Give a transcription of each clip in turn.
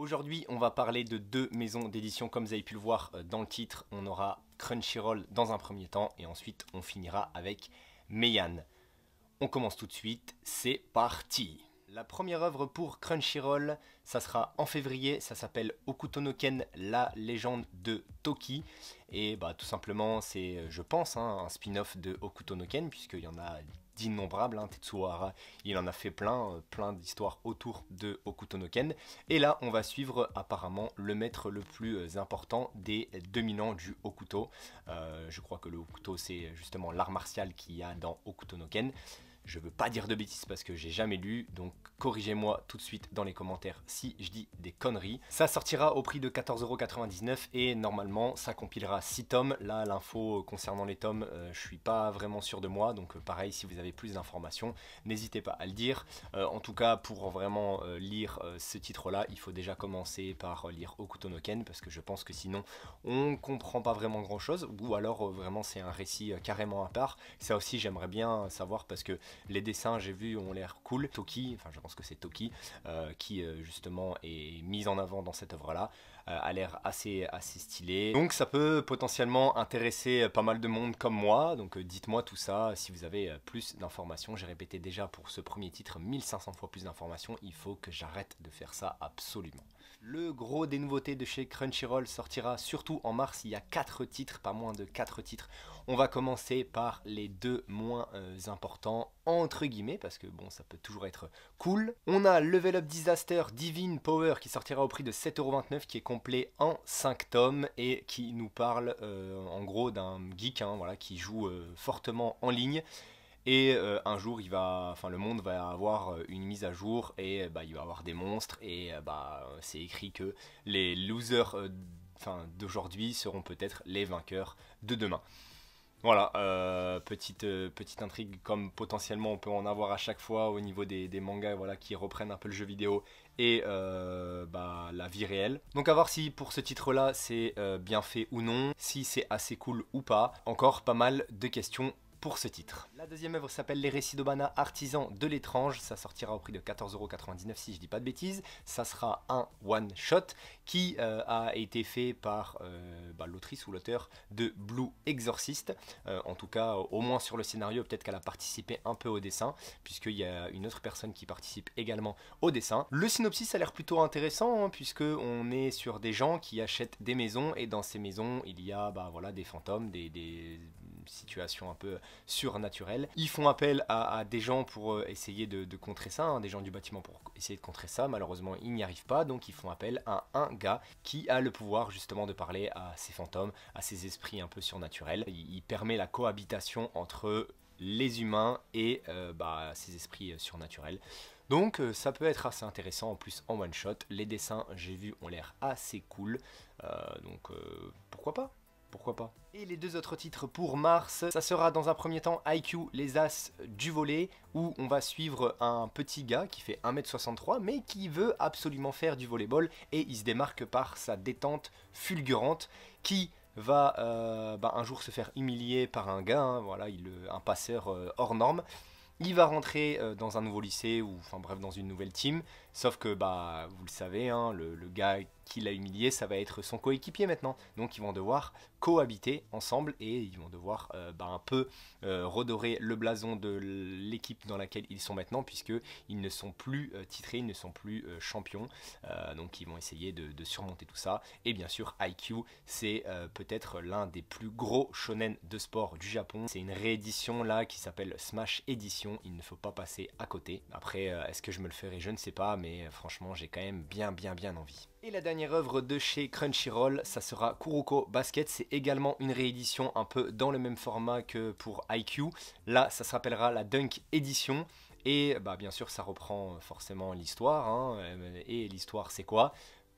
Aujourd'hui, on va parler de deux maisons d'édition, comme vous avez pu le voir euh, dans le titre. On aura Crunchyroll dans un premier temps et ensuite on finira avec Meian. On commence tout de suite, c'est parti! La première œuvre pour Crunchyroll, ça sera en février, ça s'appelle Okutonoken, la légende de Toki. Et bah tout simplement c'est, euh, je pense, hein, un spin-off de Okutonoken, puisqu'il y en a d'innombrables, hein, Tetsuhara, il en a fait plein, euh, plein d'histoires autour de Okutonoken. Et là on va suivre apparemment le maître le plus euh, important des dominants du Okuto. je crois que le Okuto c'est justement l'art martial qu'il y a dans Okutonoken. Je veux pas dire de bêtises parce que j'ai jamais lu, donc corrigez-moi tout de suite dans les commentaires si je dis des conneries. Ça sortira au prix de 14,99€ et normalement ça compilera 6 tomes. Là, l'info concernant les tomes, euh, je suis pas vraiment sûr de moi, donc euh, pareil, si vous avez plus d'informations, n'hésitez pas à le dire. Euh, en tout cas, pour vraiment lire ce titre-là, il faut déjà commencer par lire Okutonoken parce que je pense que sinon on comprend pas vraiment grand-chose ou alors vraiment c'est un récit carrément à part. Ça aussi, j'aimerais bien savoir parce que les dessins, j'ai vu, ont l'air cool. Toki, enfin je pense que c'est Toki, euh, qui euh, justement est mise en avant dans cette œuvre-là, euh, a l'air assez, assez stylé. Donc ça peut potentiellement intéresser pas mal de monde comme moi. Donc dites-moi tout ça si vous avez plus d'informations. J'ai répété déjà pour ce premier titre 1500 fois plus d'informations. Il faut que j'arrête de faire ça absolument. Le gros des nouveautés de chez Crunchyroll sortira surtout en mars. Il y a 4 titres, pas moins de 4 titres. On va commencer par les deux moins importants entre guillemets, parce que bon, ça peut toujours être cool. On a Level Up Disaster Divine Power qui sortira au prix de 7,29€, qui est complet en 5 tomes et qui nous parle euh, en gros d'un geek hein, voilà, qui joue euh, fortement en ligne. Et euh, un jour, il va, enfin, le monde va avoir une mise à jour et bah, il va avoir des monstres. Et bah, c'est écrit que les losers d'aujourd'hui seront peut-être les vainqueurs de demain. Voilà, euh, petite, euh, petite intrigue comme potentiellement on peut en avoir à chaque fois au niveau des, mangas voilà, qui reprennent un peu le jeu vidéo et euh, bah, la vie réelle. Donc à voir si pour ce titre-là c'est bien fait ou non, si c'est assez cool ou pas. Encore pas mal de questions pour ce titre. La deuxième œuvre s'appelle Les récits d'Obana, artisans de l'étrange. Ça sortira au prix de 14,99€ si je dis pas de bêtises. Ça sera un one-shot qui euh, a été fait par euh, bah, l'autrice ou l'auteur de Blue Exorcist. Euh, en tout cas, au moins sur le scénario, peut-être qu'elle a participé un peu au dessin, puisqu'il y a une autre personne qui participe également au dessin. Le synopsis a l'air plutôt intéressant, hein, puisque on est sur des gens qui achètent des maisons, et dans ces maisons, il y a bah, voilà, des fantômes, des situation un peu surnaturelle. Ils font appel à, des gens pour euh, essayer de, contrer ça, hein, des gens du bâtiment pour essayer de contrer ça. Malheureusement, ils n'y arrivent pas, donc ils font appel à un gars qui a le pouvoir justement de parler à ces fantômes, à ces esprits un peu surnaturels. il, permet la cohabitation entre les humains et euh, bah, ces esprits euh, surnaturels. Donc ça peut être assez intéressant en plus en one shot. Les dessins, j'ai vu, ont l'air assez cool. donc pourquoi pas pourquoi pas. Et les deux autres titres pour mars, ça sera dans un premier temps IQ, les As du volet, où on va suivre un petit gars qui fait 1m63 mais qui veut absolument faire du volleyball et il se démarque par sa détente fulgurante qui va euh, bah, un jour se faire humilier par un gars, hein, voilà, il, euh, un passeur euh, hors norme. Il va rentrer dans un nouveau lycée ou enfin bref dans une nouvelle team Sauf que, bah, vous le savez, hein, le, gars qui l'a humilié, ça va être son coéquipier maintenant. Donc ils vont devoir cohabiter ensemble et ils vont devoir euh, bah, un peu euh, redorer le blason de l'équipe dans laquelle ils sont maintenant, puisqu'ils ne sont plus euh, titrés, ils ne sont plus champions. donc ils vont essayer de, de, surmonter tout ça. Et bien sûr, IQ, c'est peut-être l'un des plus gros shonen de sport du Japon. C'est une réédition là qui s'appelle Smash Edition. Il ne faut pas passer à côté. Après, est-ce que je me le ferai Je ne sais pas mais euh, franchement j'ai quand même bien bien bien envie. Et la dernière œuvre de chez Crunchyroll, ça sera Kuroko Basket, c'est également une réédition un peu dans le même format que pour IQ. Là ça s'appellera la Dunk Edition. Et bah, bien sûr, ça reprend forcément l'histoire. Hein, euh, et l'histoire, c'est quoi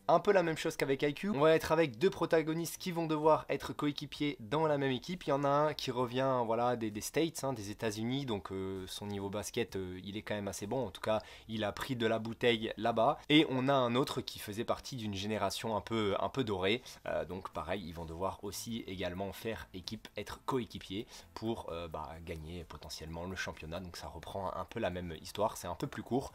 un peu la même chose qu'avec IQ. On va être avec deux protagonistes qui vont devoir être coéquipiers dans la même équipe. Il y en a un qui revient voilà, des, States, hein, des États-Unis, donc euh, son niveau basket, euh, il est quand même assez bon. En tout cas, il a pris de la bouteille là-bas. Et on a un autre qui faisait partie d'une génération un peu, un peu dorée. Euh, donc pareil, ils vont devoir aussi également faire équipe, être coéquipiers pour bah, gagner potentiellement le championnat. Donc ça reprend un peu la même histoire, c'est un peu plus court.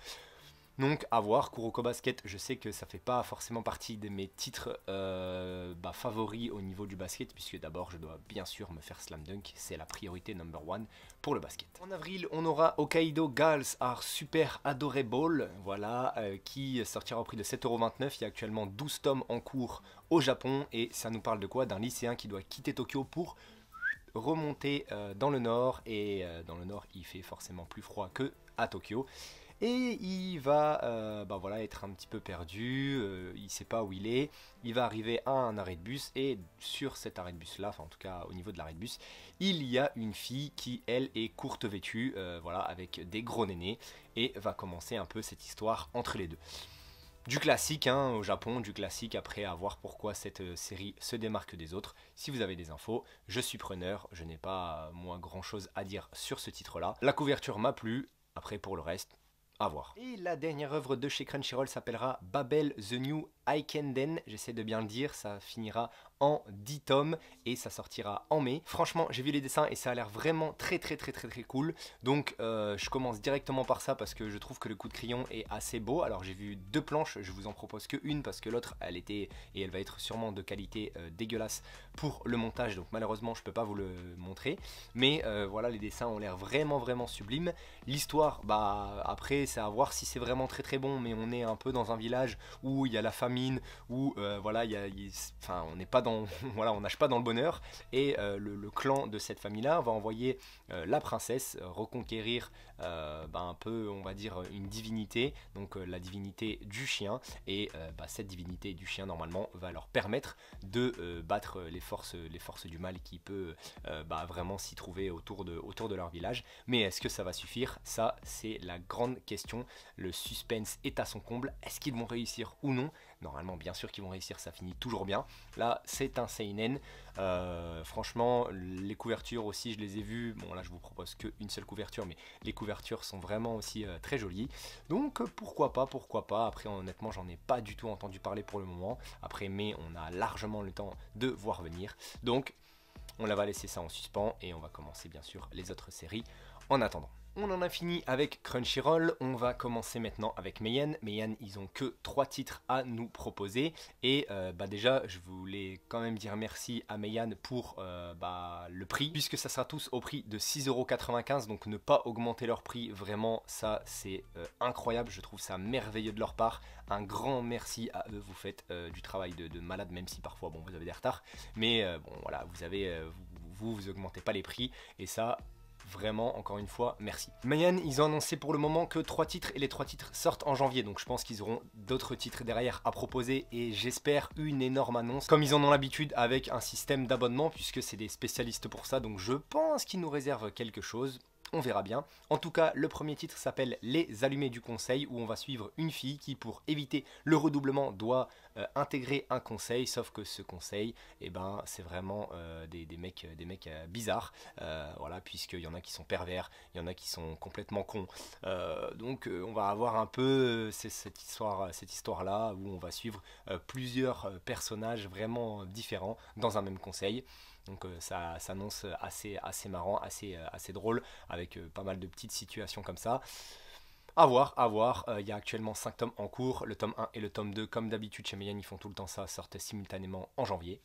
Donc à voir, Kuroko Basket, je sais que ça ne fait pas forcément partie de mes titres euh, bah, favoris au niveau du basket, puisque d'abord je dois bien sûr me faire slam dunk, c'est la priorité number one pour le basket. En avril, on aura Hokkaido Girls Are Super Adorable, voilà, euh, qui sortira au prix de 7,29€, il y a actuellement 12 tomes en cours au Japon, et ça nous parle de quoi D'un lycéen qui doit quitter Tokyo pour remonter euh, dans le nord, et dans le nord il fait forcément plus froid que à Tokyo et il va euh, bah voilà, être un petit peu perdu, euh, il ne sait pas où il est, il va arriver à un arrêt de bus et sur cet arrêt de bus là, enfin en tout cas au niveau de l'arrêt de bus, il y a une fille qui elle est courte vêtue, euh, voilà, avec des gros nénés et va commencer un peu cette histoire entre les deux du classique hein, au Japon, du classique après à voir pourquoi cette série se démarque des autres. Si vous avez des infos, je suis preneur, je n'ai pas moins grand chose à dire sur ce titre là. La couverture m'a plu, après pour le reste, voir. Et la dernière œuvre de chez Crunchyroll s'appellera Babel the New Den. J'essaie de bien le dire, ça finira en 10 tomes et ça sortira en mai. Franchement, j'ai vu les dessins et ça a l'air vraiment très très très très très cool. Donc euh, je commence directement par ça parce que je trouve que le coup de crayon est assez beau. Alors j'ai vu deux planches, je vous en propose que une parce que l'autre elle était et elle va être sûrement de qualité euh, dégueulasse pour le montage. Donc malheureusement je peux pas vous le montrer. Mais euh, voilà les dessins ont l'air vraiment vraiment sublimes. L'histoire, bah après c'est à voir si c'est vraiment très très bon mais on est un peu dans un village où il y a la famine, où voilà, il y a, enfin on n'est pas dans voilà, on nage pas dans le bonheur. Et euh, le, clan de cette famille-là va envoyer euh, la princesse euh, reconquérir bah, un peu, on va dire, une divinité, donc la divinité du chien. Et bah, cette divinité du chien, normalement, va leur permettre de battre les forces, les forces du mal qui peut bah, vraiment s'y trouver autour de, autour de leur village. Mais est-ce que ça va suffire Ça, c'est la grande question. Le suspense est à son comble. Est-ce qu'ils vont réussir ou non Normalement, bien sûr qu'ils vont réussir, ça finit toujours bien. Là, c'est un seinen. Euh, franchement, les couvertures aussi, je les ai vues. Bon, là, je vous propose qu'une seule couverture, mais les couvertures sont vraiment aussi euh, très jolies. Donc, euh, pourquoi pas, pourquoi pas. Après, honnêtement, j'en ai pas du tout entendu parler pour le moment. Après mais on a largement le temps de voir venir. Donc, on la va laisser ça en suspens et on va commencer, bien sûr, les autres séries en attendant. On en a fini avec Crunchyroll, on va commencer maintenant avec Mayenne. Mayenne, ils ont que 3 titres à nous proposer. Et euh, bah déjà, je voulais quand même dire merci à Mayenne pour euh, bah, le prix, puisque ça sera tous au prix de 6,95€. Donc ne pas augmenter leur prix, vraiment, ça c'est euh, incroyable. Je trouve ça merveilleux de leur part. Un grand merci à eux, vous faites du travail de, malade, même si parfois bon, vous avez des retards. Mais bon, voilà, vous avez. Vous, vous, vous augmentez pas les prix et ça vraiment, encore une fois, merci. Mayan, ils ont annoncé pour le moment que trois titres et les trois titres sortent en janvier, donc je pense qu'ils auront d'autres titres derrière à proposer et j'espère une énorme annonce, comme ils en ont l'habitude avec un système d'abonnement, puisque c'est des spécialistes pour ça, donc je pense qu'ils nous réservent quelque chose on verra bien. En tout cas, le premier titre s'appelle Les Allumés du Conseil, où on va suivre une fille qui, pour éviter le redoublement, doit euh, intégrer un conseil, sauf que ce conseil, eh ben, c'est vraiment euh, des, mecs, euh, des mecs bizarres, voilà, puisqu'il y en a qui sont pervers, il y en a qui sont complètement cons. donc, on va avoir un peu cette histoire, cette histoire là, où on va suivre plusieurs personnages vraiment différents dans un même conseil. Donc euh, ça s'annonce assez, assez marrant, assez, euh, assez drôle, avec euh, pas mal de petites situations comme ça. A voir, à voir. Il y a actuellement 5 tomes en cours. Le tome 1 et le tome 2, comme d'habitude chez Mayenne ils font tout le temps ça, sortent simultanément en janvier.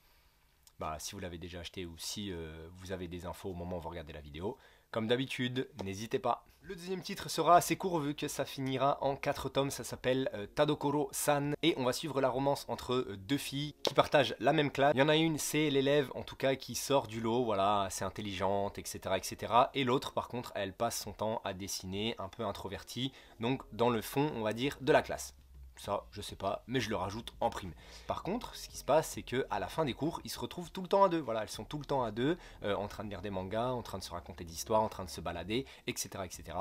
Bah, si vous l'avez déjà acheté ou si vous avez des infos au moment où vous regardez la vidéo, comme d'habitude, n'hésitez pas. Le deuxième titre sera assez court vu que ça finira en quatre tomes, ça s'appelle euh, Tadokoro San et on va suivre la romance entre euh, deux filles qui partagent la même classe. Il y en a une, c'est l'élève en tout cas qui sort du lot, voilà, c'est intelligente, etc. etc. Et l'autre par contre, elle passe son temps à dessiner, un peu introvertie, donc dans le fond on va dire de la classe. Ça, je sais pas, mais je le rajoute en prime. Par contre, ce qui se passe, c'est que à la fin des cours, ils se retrouvent tout le temps à deux. Voilà, elles sont tout le temps à deux, euh, en train de lire des mangas, en train de se raconter des histoires, en train de se balader, etc., etc.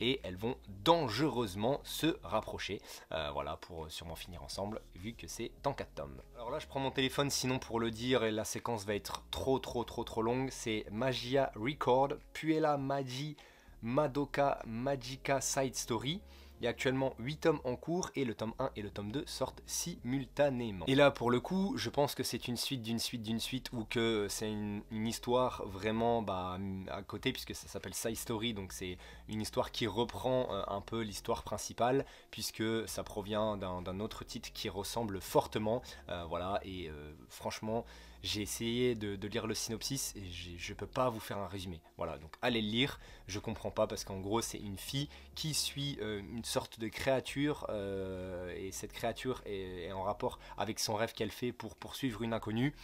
Et elles vont dangereusement se rapprocher. Euh, voilà, pour euh, sûrement finir ensemble, vu que c'est en 4 tomes. Alors là, je prends mon téléphone, sinon pour le dire, et la séquence va être trop, trop, trop, trop longue. C'est Magia Record, Puella Magi, Madoka Magica Side Story. Il y a actuellement 8 tomes en cours et le tome 1 et le tome 2 sortent simultanément. Et là, pour le coup, je pense que c'est une suite d'une suite d'une suite ou que c'est une, histoire vraiment bah, à côté puisque ça s'appelle Side Story, donc c'est une histoire qui reprend euh, un peu l'histoire principale puisque ça provient d'un autre titre qui ressemble fortement. Euh, voilà, et euh, franchement j'ai essayé de, lire le synopsis et je ne peux pas vous faire un résumé. Voilà, donc allez le lire, je comprends pas parce qu'en gros c'est une fille qui suit euh, une sorte de créature euh, et cette créature est, en rapport avec son rêve qu'elle fait pour poursuivre une inconnue.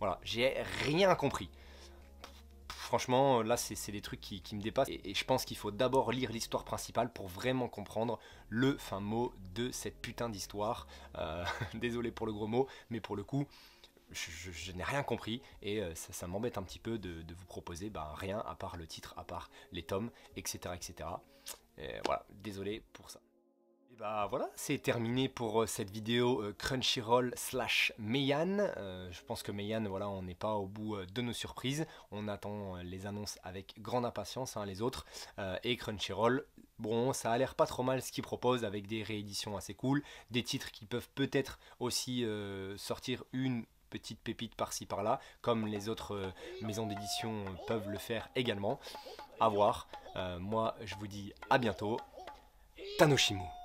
Voilà, j'ai rien compris franchement, là, c'est des trucs qui, me dépassent. Et, je pense qu'il faut d'abord lire l'histoire principale pour vraiment comprendre le fin mot de cette putain d'histoire. Euh, désolé pour le gros mot, mais pour le coup, je, n'ai rien compris et euh, ça, m'embête un petit peu de, vous proposer ben rien à part le titre, à part les tomes, etc. etc. voilà, désolé pour ça. Et bah voilà, c'est terminé pour euh, cette vidéo euh, Crunchyroll slash Meian. je pense que Meian, voilà, on n'est pas au bout de nos surprises. On attend les annonces avec grande impatience, hein, les autres. et Crunchyroll, bon, ça a l'air pas trop mal ce qu'ils proposent avec des rééditions assez cool, des titres qui peuvent peut-être aussi sortir une petites pépites par-ci par-là, comme les autres euh, maisons d'édition euh, peuvent le faire également. A voir. Euh, moi, je vous dis à bientôt. Tanoshimu.